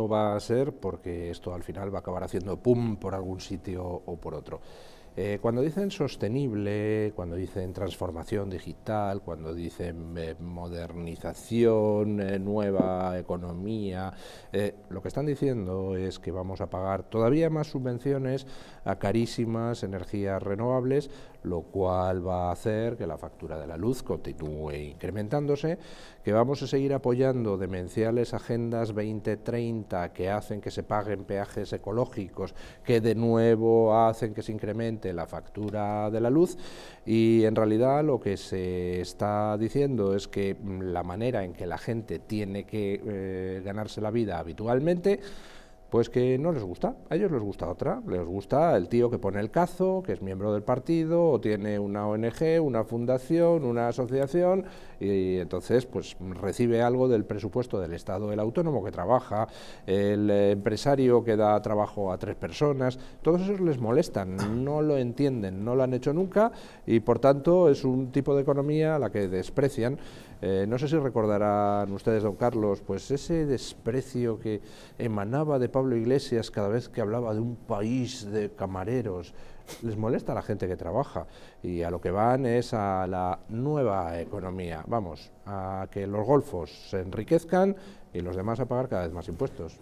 No va a ser porque esto al final va a acabar haciendo pum por algún sitio o por otro. Eh, cuando dicen sostenible, cuando dicen transformación digital, cuando dicen eh, modernización, eh, nueva economía, lo que están diciendo es que vamos a pagar todavía más subvenciones a carísimas energías renovables, lo cual va a hacer que la factura de la luz continúe incrementándose, que vamos a seguir apoyando demenciales agendas 2030 que hacen que se paguen peajes ecológicos, que de nuevo hacen que se incremente la factura de la luz y en realidad lo que se está diciendo es que mm, la manera en que la gente tiene que eh, ganarse la vida habitualmente pues que no les gusta, a ellos les gusta otra, les gusta el tío que pone el cazo, que es miembro del partido, o tiene una ONG, una fundación, una asociación, y entonces pues recibe algo del presupuesto del Estado, el autónomo que trabaja, el empresario que da trabajo a tres personas, todos esos les molestan, no lo entienden, no lo han hecho nunca, y por tanto es un tipo de economía a la que desprecian. Eh, no sé si recordarán ustedes, don Carlos, pues ese desprecio que emanaba de Pablo Iglesias cada vez que hablaba de un país de camareros. Les molesta a la gente que trabaja y a lo que van es a la nueva economía. Vamos, a que los golfos se enriquezcan y los demás a pagar cada vez más impuestos.